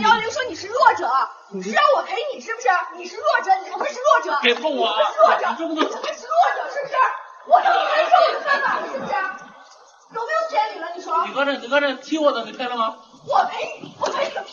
幺零说你是弱者，是让我赔你是不是？你是弱者，你不会是弱者，别碰我，弱者，你是弱者是不是？我让你忍受你爸爸了是不是？有没有天理了你说？你搁这你搁这踢我呢，你赔了吗？我赔，我赔个屁！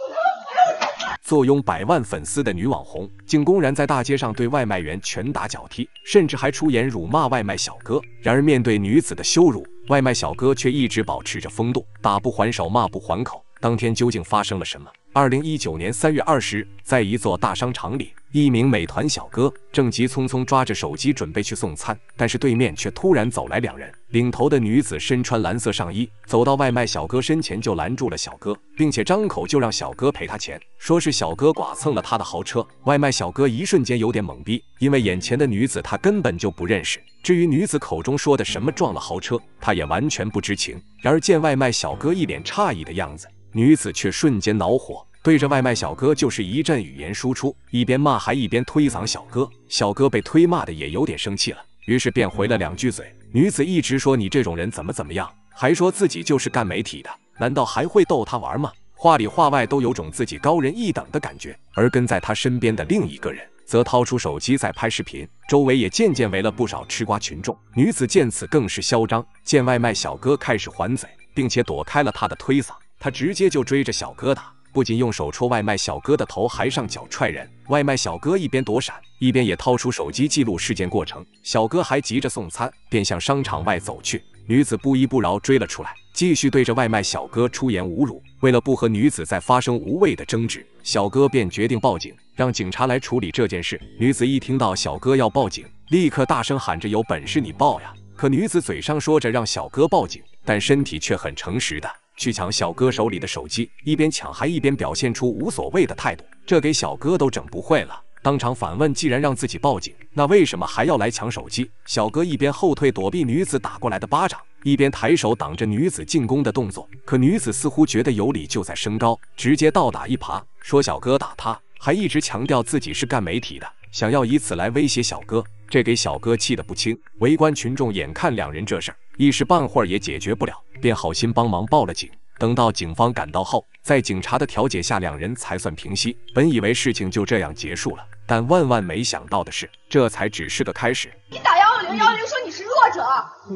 我他妈不用！坐拥百万粉丝的女网红，竟公然在大街上对外卖员拳打脚踢，甚至还出言辱骂外卖小哥。然而面对女子的羞辱，外卖小哥却一直保持着风度，打不还手，骂不还口。当天究竟发生了什么？二零一九年三月二十，在一座大商场里，一名美团小哥正急匆匆抓着手机准备去送餐，但是对面却突然走来两人。领头的女子身穿蓝色上衣，走到外卖小哥身前就拦住了小哥，并且张口就让小哥赔他钱，说是小哥剐蹭了他的豪车。外卖小哥一瞬间有点懵逼，因为眼前的女子他根本就不认识。至于女子口中说的什么撞了豪车，他也完全不知情。然而见外卖小哥一脸诧异的样子。女子却瞬间恼火，对着外卖小哥就是一阵语言输出，一边骂还一边推搡小哥。小哥被推骂的也有点生气了，于是便回了两句嘴。女子一直说你这种人怎么怎么样，还说自己就是干媒体的，难道还会逗他玩吗？话里话外都有种自己高人一等的感觉。而跟在他身边的另一个人则掏出手机在拍视频，周围也渐渐围了不少吃瓜群众。女子见此更是嚣张，见外卖小哥开始还嘴，并且躲开了他的推搡。他直接就追着小哥打，不仅用手戳外卖小哥的头，还上脚踹人。外卖小哥一边躲闪，一边也掏出手机记录事件过程。小哥还急着送餐，便向商场外走去。女子不依不饶追了出来，继续对着外卖小哥出言侮辱。为了不和女子再发生无谓的争执，小哥便决定报警，让警察来处理这件事。女子一听到小哥要报警，立刻大声喊着：“有本事你报呀！”可女子嘴上说着让小哥报警，但身体却很诚实的。去抢小哥手里的手机，一边抢还一边表现出无所谓的态度，这给小哥都整不会了。当场反问：既然让自己报警，那为什么还要来抢手机？小哥一边后退躲避女子打过来的巴掌，一边抬手挡着女子进攻的动作。可女子似乎觉得有理就在升高，直接倒打一耙，说小哥打她，还一直强调自己是干媒体的，想要以此来威胁小哥。这给小哥气得不轻。围观群众眼看两人这事儿。一时半会儿也解决不了，便好心帮忙报了警。等到警方赶到后，在警察的调解下，两人才算平息。本以为事情就这样结束了，但万万没想到的是，这才只是个开始。你打幺二零幺零，说你是弱者，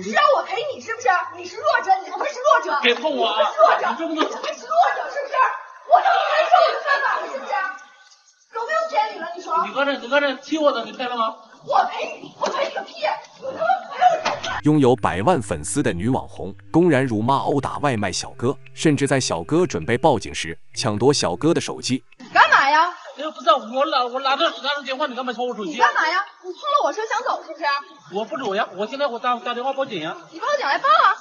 是让我赔你是不是？你是弱者，你怎么会是弱者？别碰我，你是弱者，你这么是弱者是不是？我怎么没说你犯法了是不是？有没有天理了你说？你搁这，你搁这踢我的，你赔了吗？我我个屁！拥有百万粉丝的女网红公然辱骂殴打外卖小哥，甚至在小哥准备报警时抢夺小哥的手机。你干嘛呀？又不在我老，我拿着拿着电话，你干嘛抢我手机？你干嘛呀？你碰了我车想走是不是？我不走呀，我现在我打打电话报警呀。你报警来报啊？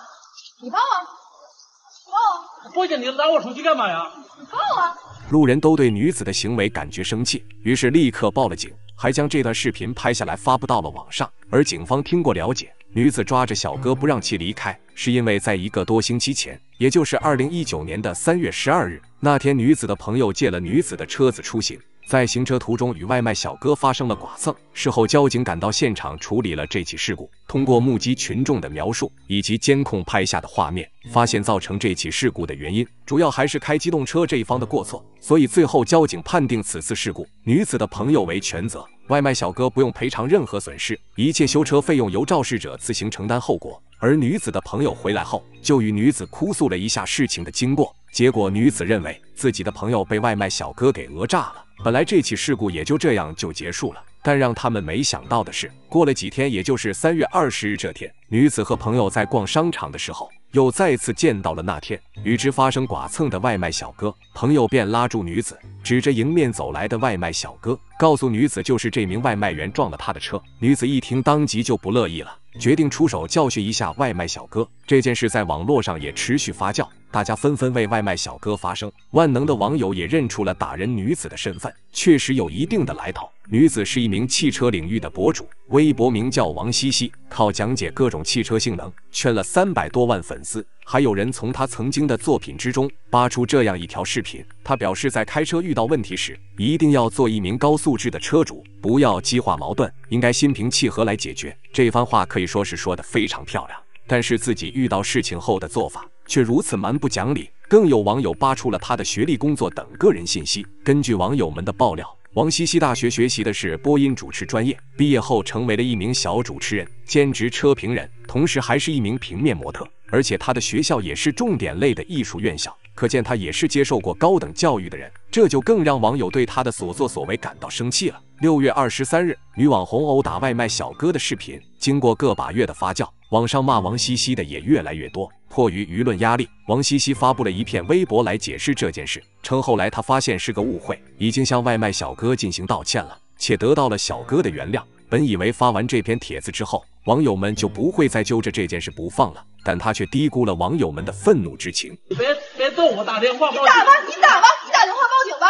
你报啊？报！报警！你拿我手机干嘛呀？你报啊！路人都对女子的行为感觉生气，于是立刻报了警。还将这段视频拍下来发布到了网上，而警方听过了解，女子抓着小哥不让其离开，是因为在一个多星期前，也就是二零一九年的三月十二日，那天女子的朋友借了女子的车子出行。在行车途中与外卖小哥发生了剐蹭，事后交警赶到现场处理了这起事故。通过目击群众的描述以及监控拍下的画面，发现造成这起事故的原因主要还是开机动车这一方的过错。所以最后交警判定此次事故女子的朋友为全责，外卖小哥不用赔偿任何损失，一切修车费用由肇事者自行承担后果。而女子的朋友回来后就与女子哭诉了一下事情的经过，结果女子认为自己的朋友被外卖小哥给讹诈了。本来这起事故也就这样就结束了，但让他们没想到的是，过了几天，也就是三月二十日这天，女子和朋友在逛商场的时候，又再次见到了那天与之发生剐蹭的外卖小哥。朋友便拉住女子，指着迎面走来的外卖小哥，告诉女子就是这名外卖员撞了他的车。女子一听，当即就不乐意了，决定出手教训一下外卖小哥。这件事在网络上也持续发酵。大家纷纷为外卖小哥发声，万能的网友也认出了打人女子的身份，确实有一定的来头。女子是一名汽车领域的博主，微博名叫王西西，靠讲解各种汽车性能圈了三百多万粉丝。还有人从她曾经的作品之中扒出这样一条视频，她表示在开车遇到问题时，一定要做一名高素质的车主，不要激化矛盾，应该心平气和来解决。这番话可以说是说的非常漂亮，但是自己遇到事情后的做法。却如此蛮不讲理，更有网友扒出了他的学历、工作等个人信息。根据网友们的爆料，王西西大学学习的是播音主持专业，毕业后成为了一名小主持人，兼职车评人，同时还是一名平面模特，而且他的学校也是重点类的艺术院校。可见他也是接受过高等教育的人，这就更让网友对他的所作所为感到生气了。六月二十三日，女网红殴打外卖小哥的视频经过个把月的发酵，网上骂王西西的也越来越多。迫于舆论压力，王西西发布了一篇微博来解释这件事，称后来他发现是个误会，已经向外卖小哥进行道歉了，且得到了小哥的原谅。本以为发完这篇帖子之后，网友们就不会再揪着这件事不放了，但他却低估了网友们的愤怒之情。别别动我！打电话，你打吧，你打吧，你打电话报警吧。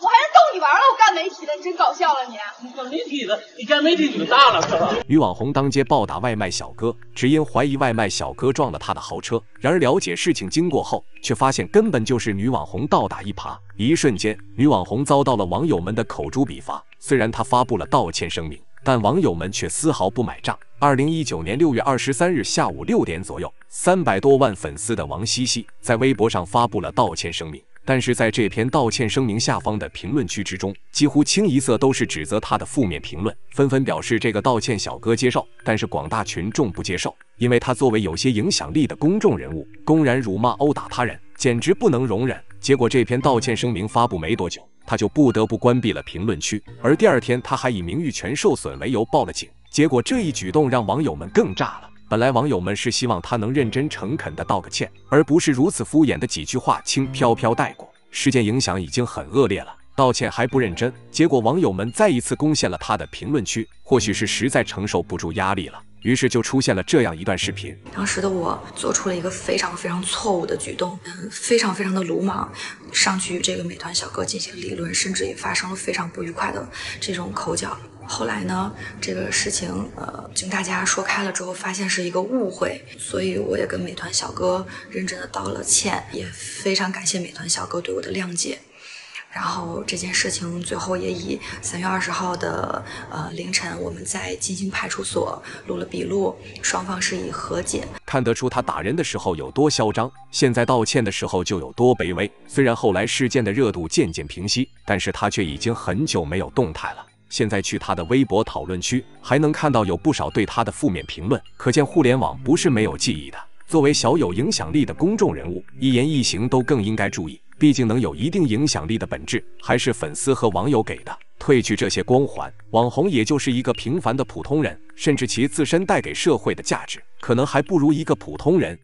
我还是逗你玩了，我干媒体的，你真搞笑了你。你干媒体的，你干媒体你么大了是吧？女网红当街暴打外卖小哥，只因怀疑外卖小哥撞了他的豪车。然而了解事情经过后，却发现根本就是女网红倒打一耙。一瞬间，女网红遭到了网友们的口诛笔伐。虽然她发布了道歉声明。但网友们却丝毫不买账。二零一九年六月二十三日下午六点左右，三百多万粉丝的王希希在微博上发布了道歉声明。但是在这篇道歉声明下方的评论区之中，几乎清一色都是指责他的负面评论，纷纷表示这个道歉小哥接受，但是广大群众不接受，因为他作为有些影响力的公众人物，公然辱骂殴打他人，简直不能容忍。结果这篇道歉声明发布没多久。他就不得不关闭了评论区，而第二天他还以名誉权受损为由报了警，结果这一举动让网友们更炸了。本来网友们是希望他能认真诚恳的道个歉，而不是如此敷衍的几句话轻飘飘带过。事件影响已经很恶劣了，道歉还不认真，结果网友们再一次攻陷了他的评论区，或许是实在承受不住压力了。于是就出现了这样一段视频。当时的我做出了一个非常非常错误的举动，嗯，非常非常的鲁莽，上去与这个美团小哥进行理论，甚至也发生了非常不愉快的这种口角。后来呢，这个事情呃经大家说开了之后，发现是一个误会，所以我也跟美团小哥认真的道了歉，也非常感谢美团小哥对我的谅解。然后这件事情最后也以三月二十号的呃凌晨，我们在金星派出所录了笔录，双方是以和解。看得出他打人的时候有多嚣张，现在道歉的时候就有多卑微。虽然后来事件的热度渐渐平息，但是他却已经很久没有动态了。现在去他的微博讨论区，还能看到有不少对他的负面评论，可见互联网不是没有记忆的。作为小有影响力的公众人物，一言一行都更应该注意。毕竟能有一定影响力的本质，还是粉丝和网友给的。褪去这些光环，网红也就是一个平凡的普通人，甚至其自身带给社会的价值，可能还不如一个普通人。